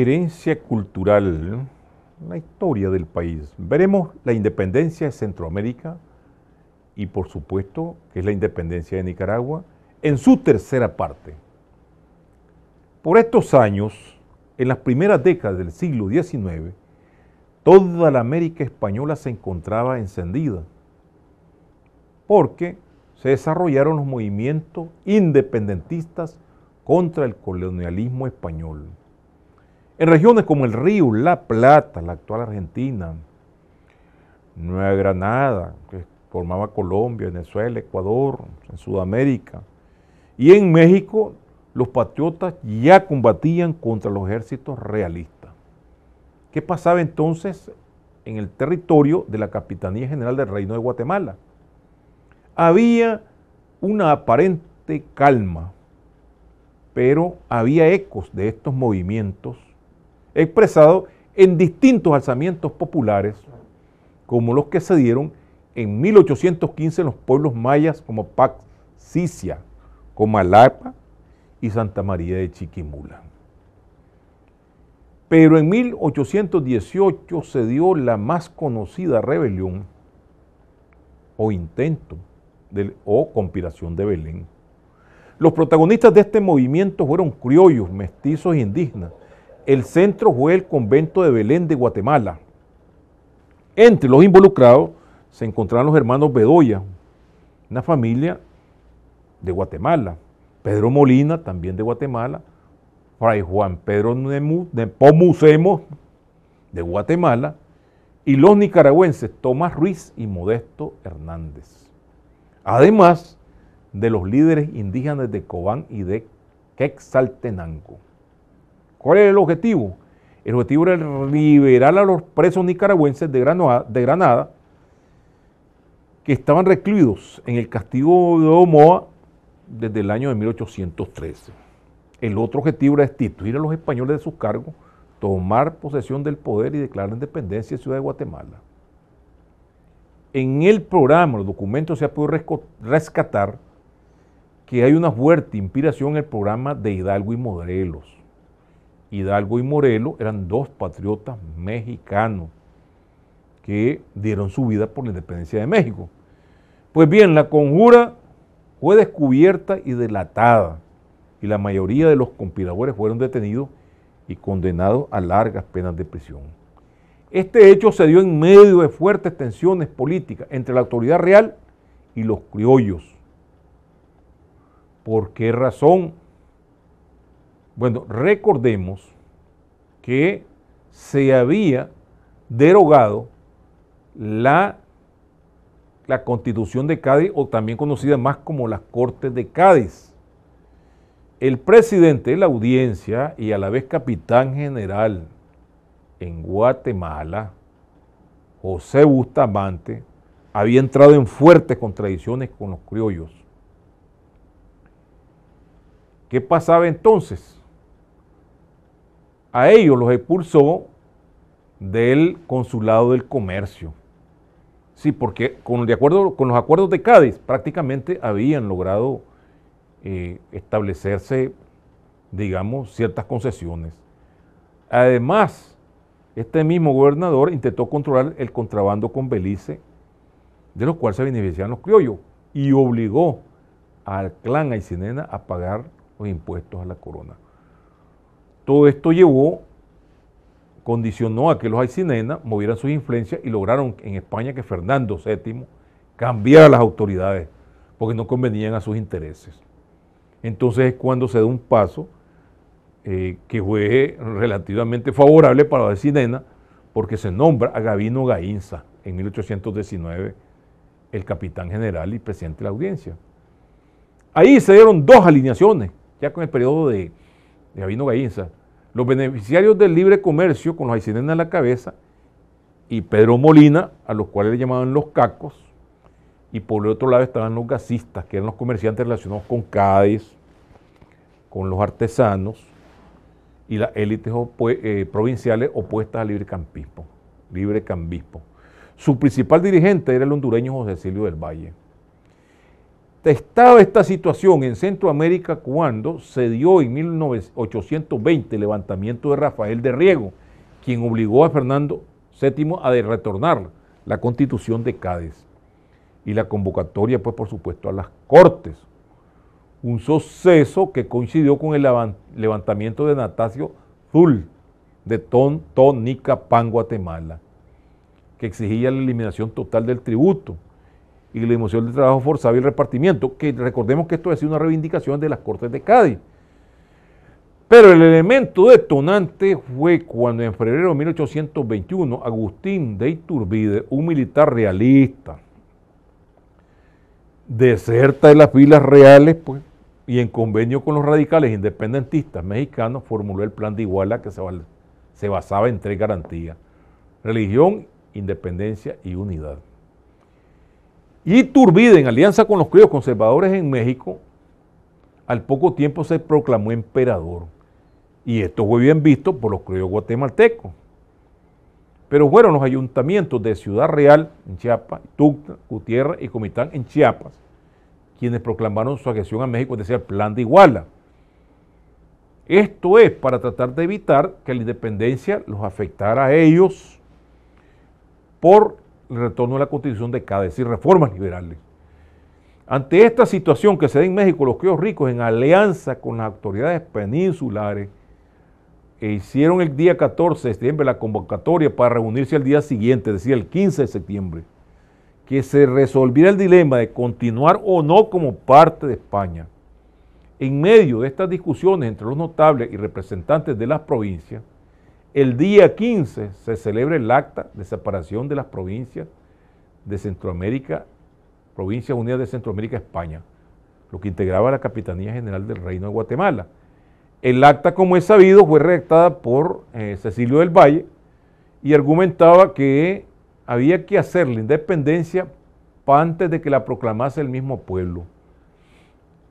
herencia cultural, la historia del país. Veremos la independencia de Centroamérica y por supuesto que es la independencia de Nicaragua en su tercera parte. Por estos años, en las primeras décadas del siglo XIX, toda la América española se encontraba encendida, porque se desarrollaron los movimientos independentistas contra el colonialismo español. En regiones como el Río, La Plata, la actual Argentina, Nueva Granada, que formaba Colombia, Venezuela, Ecuador, en Sudamérica, y en México los patriotas ya combatían contra los ejércitos realistas. ¿Qué pasaba entonces en el territorio de la Capitanía General del Reino de Guatemala? Había una aparente calma, pero había ecos de estos movimientos expresado en distintos alzamientos populares, como los que se dieron en 1815 en los pueblos mayas como Pax Sicia, Comalapa y Santa María de Chiquimula. Pero en 1818 se dio la más conocida rebelión o intento o conspiración de Belén. Los protagonistas de este movimiento fueron criollos, mestizos e indígenas, el centro fue el convento de Belén de Guatemala. Entre los involucrados se encontraron los hermanos Bedoya, una familia de Guatemala, Pedro Molina, también de Guatemala, Fray Juan Pedro de Pomucemo, de Guatemala, y los nicaragüenses Tomás Ruiz y Modesto Hernández. Además de los líderes indígenas de Cobán y de Quexaltenango. ¿Cuál era el objetivo? El objetivo era liberar a los presos nicaragüenses de Granada, que estaban recluidos en el castigo de Omoa desde el año de 1813. El otro objetivo era destituir a los españoles de sus cargos, tomar posesión del poder y declarar la independencia de Ciudad de Guatemala. En el programa, los documentos se ha podido rescatar que hay una fuerte inspiración en el programa de Hidalgo y Morelos Hidalgo y Morelos eran dos patriotas mexicanos que dieron su vida por la independencia de México. Pues bien, la conjura fue descubierta y delatada y la mayoría de los conspiradores fueron detenidos y condenados a largas penas de prisión. Este hecho se dio en medio de fuertes tensiones políticas entre la autoridad real y los criollos. ¿Por qué razón bueno, recordemos que se había derogado la, la constitución de Cádiz, o también conocida más como las Cortes de Cádiz. El presidente de la audiencia y a la vez capitán general en Guatemala, José Bustamante, había entrado en fuertes contradicciones con los criollos. ¿Qué pasaba entonces? a ellos los expulsó del consulado del comercio. Sí, porque con, los acuerdos de Cádiz prácticamente habían logrado eh, establecerse, digamos, ciertas concesiones. Además, este mismo gobernador intentó controlar el contrabando con Belice, de los cuales se beneficiaban los criollos, y obligó al clan Aicinena a pagar los impuestos a la corona. Todo esto llevó, condicionó a que los aicinena movieran sus influencias y lograron en España que Fernando VII cambiara las autoridades porque no convenían a sus intereses. Entonces es cuando se da un paso eh, que fue relativamente favorable para los Sinena, porque se nombra a Gabino Gainza en 1819 el capitán general y presidente de la audiencia. Ahí se dieron dos alineaciones, ya con el periodo de de Gabino Gainza, los beneficiarios del libre comercio con los aicinena en la cabeza y Pedro Molina, a los cuales le llamaban los cacos, y por el otro lado estaban los gasistas, que eran los comerciantes relacionados con Cádiz, con los artesanos y las élites eh, provinciales opuestas al libre campismo, libre Su principal dirigente era el hondureño José Silvio del Valle. Estaba esta situación en Centroamérica cuando se dio en 1820 el levantamiento de Rafael de Riego, quien obligó a Fernando VII a retornar la constitución de Cádiz y la convocatoria, pues por supuesto, a las Cortes. Un suceso que coincidió con el levantamiento de Natacio Zul de Pan, Guatemala, que exigía la eliminación total del tributo y la emoción del Trabajo forzado y el repartimiento, que recordemos que esto ha sido una reivindicación de las Cortes de Cádiz. Pero el elemento detonante fue cuando en febrero de 1821 Agustín de Iturbide, un militar realista, deserta de las filas reales pues, y en convenio con los radicales independentistas mexicanos formuló el plan de Iguala que se basaba en tres garantías, religión, independencia y unidad. Y Turbide, en alianza con los criollos conservadores en México, al poco tiempo se proclamó emperador. Y esto fue bien visto por los criollos guatemaltecos. Pero fueron los ayuntamientos de Ciudad Real, en Chiapas, Tucta, Gutiérrez y Comitán, en Chiapas, quienes proclamaron su agresión a México, es decir, el plan de Iguala. Esto es para tratar de evitar que la independencia los afectara a ellos por el retorno a la constitución de Cádiz es decir, reformas liberales. Ante esta situación que se da en México, los criollos ricos, en alianza con las autoridades peninsulares, e hicieron el día 14 de septiembre la convocatoria para reunirse al día siguiente, es decir, el 15 de septiembre, que se resolviera el dilema de continuar o no como parte de España. En medio de estas discusiones entre los notables y representantes de las provincias, el día 15 se celebra el acta de separación de las provincias de Centroamérica, Provincias Unidas de Centroamérica, España, lo que integraba la Capitanía General del Reino de Guatemala. El acta, como es sabido, fue redactada por eh, Cecilio del Valle y argumentaba que había que hacer la independencia antes de que la proclamase el mismo pueblo.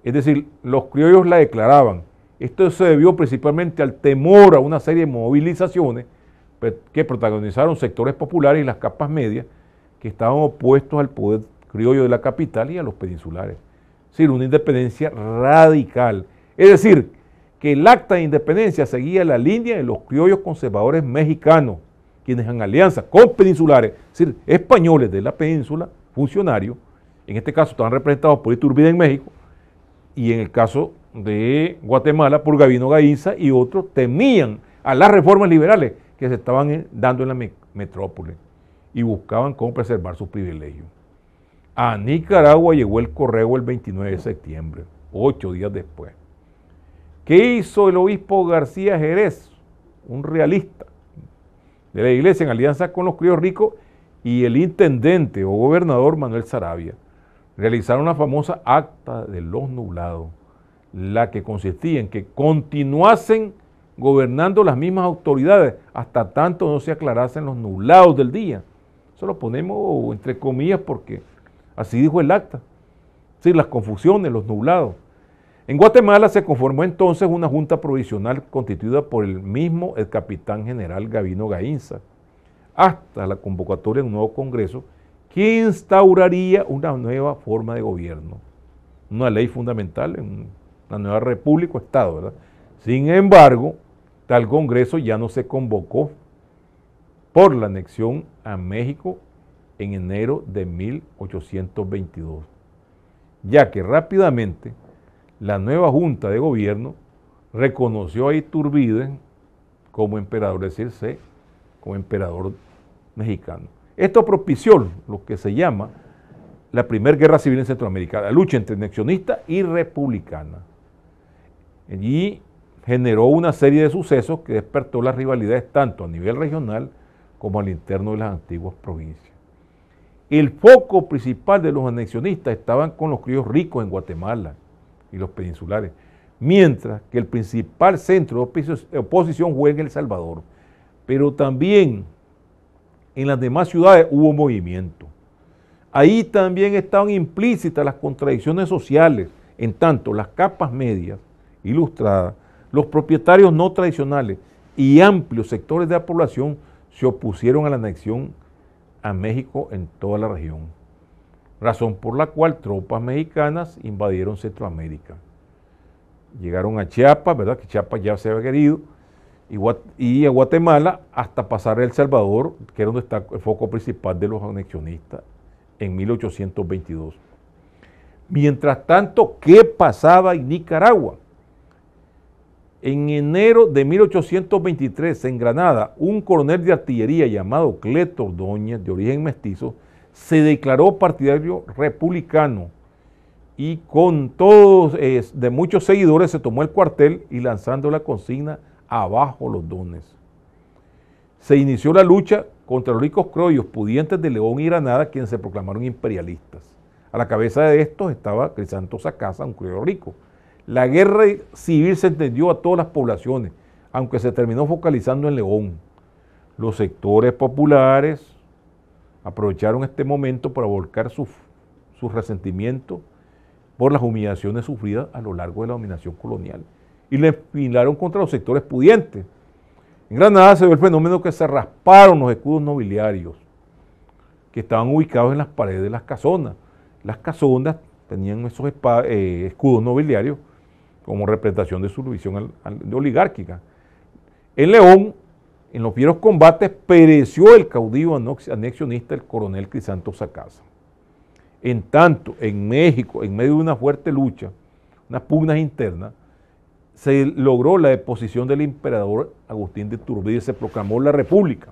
Es decir, los criollos la declaraban, esto se debió principalmente al temor a una serie de movilizaciones que protagonizaron sectores populares y las capas medias que estaban opuestos al poder criollo de la capital y a los peninsulares. Es decir, una independencia radical. Es decir, que el acta de independencia seguía la línea de los criollos conservadores mexicanos, quienes en alianza con peninsulares, es decir, españoles de la península, funcionarios, en este caso estaban representados por Iturbide en México, y en el caso de Guatemala por Gabino Gaiza y otros temían a las reformas liberales que se estaban eh, dando en la metrópole y buscaban cómo preservar sus privilegios. A Nicaragua llegó el correo el 29 de septiembre, ocho días después. ¿Qué hizo el obispo García Jerez, un realista de la iglesia en alianza con los críos ricos y el intendente o gobernador Manuel Sarabia? Realizaron la famosa acta de los nublados la que consistía en que continuasen gobernando las mismas autoridades hasta tanto no se aclarasen los nublados del día. Eso lo ponemos entre comillas porque así dijo el acta. Sí, las confusiones, los nublados. En Guatemala se conformó entonces una junta provisional constituida por el mismo el capitán general Gavino Gainza, hasta la convocatoria de un nuevo Congreso que instauraría una nueva forma de gobierno, una ley fundamental en la nueva república o Estado, ¿verdad? Sin embargo, tal Congreso ya no se convocó por la anexión a México en enero de 1822, ya que rápidamente la nueva Junta de Gobierno reconoció a Iturbide como emperador, es decir, como emperador mexicano. Esto propició lo que se llama la Primera Guerra Civil en Centroamérica, la lucha entre anexionista y republicana. Allí generó una serie de sucesos que despertó las rivalidades tanto a nivel regional como al interno de las antiguas provincias. El foco principal de los anexionistas estaban con los críos ricos en Guatemala y los peninsulares, mientras que el principal centro de oposición fue en El Salvador. Pero también en las demás ciudades hubo movimiento. Ahí también estaban implícitas las contradicciones sociales, en tanto las capas medias ilustrada, los propietarios no tradicionales y amplios sectores de la población se opusieron a la anexión a México en toda la región, razón por la cual tropas mexicanas invadieron Centroamérica. Llegaron a Chiapas, ¿verdad? Que Chiapas ya se había querido, y, a Guatemala hasta pasar a El Salvador, que era donde está el foco principal de los anexionistas, en 1822. Mientras tanto, ¿qué pasaba en Nicaragua? En enero de 1823, en Granada, un coronel de artillería llamado Cleto Ordóñez, de origen mestizo, se declaró partidario republicano y con todos eh, de muchos seguidores se tomó el cuartel y lanzando la consigna abajo los dones. Se inició la lucha contra los ricos croyos, pudientes de León y Granada, quienes se proclamaron imperialistas. A la cabeza de estos estaba Crisanto Sacasa, un criollo rico, la guerra civil se extendió a todas las poblaciones, aunque se terminó focalizando en León. Los sectores populares aprovecharon este momento para volcar su resentimiento por las humillaciones sufridas a lo largo de la dominación colonial y le enfilaron contra los sectores pudientes. En Granada se ve el fenómeno que se rasparon los escudos nobiliarios que estaban ubicados en las paredes de las casonas. Las casonas tenían esos eh, escudos nobiliarios como representación de su visión oligárquica. En León, en los fieros combates, pereció el caudillo anexionista, el coronel Crisanto Sacasa. En tanto, en México, en medio de una fuerte lucha, unas pugnas internas, se logró la deposición del emperador Agustín de y se proclamó la república.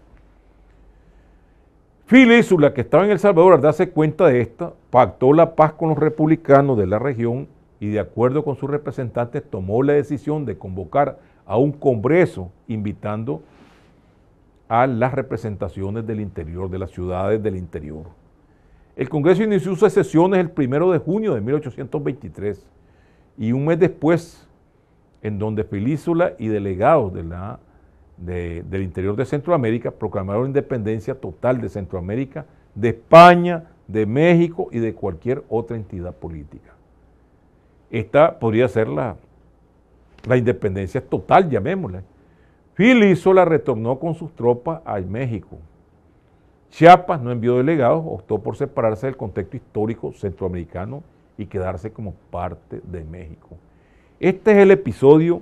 Filísula, que estaba en El Salvador al darse cuenta de esta, pactó la paz con los republicanos de la región y de acuerdo con sus representantes tomó la decisión de convocar a un Congreso invitando a las representaciones del interior, de las ciudades del interior. El Congreso inició sus sesiones el primero de junio de 1823 y un mes después, en donde Felísula y delegados de la, del interior de Centroamérica proclamaron la independencia total de Centroamérica, de España, de México y de cualquier otra entidad política. Esta podría ser la, la independencia total, llamémosla. la retornó con sus tropas a México. Chiapas no envió delegados, optó por separarse del contexto histórico centroamericano y quedarse como parte de México. Este es el episodio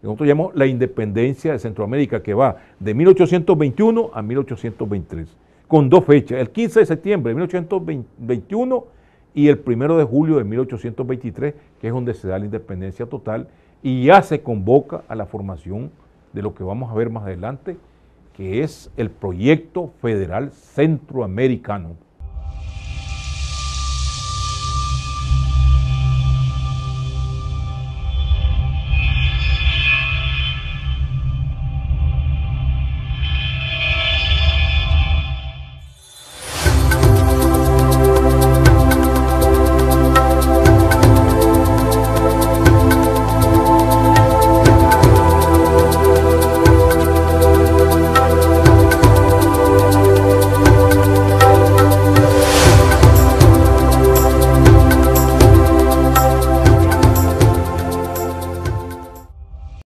que nosotros llamamos la independencia de Centroamérica, que va de 1821 a 1823, con dos fechas, el 15 de septiembre de 1821 y el primero de julio de 1823, que es donde se da la independencia total y ya se convoca a la formación de lo que vamos a ver más adelante, que es el proyecto federal centroamericano.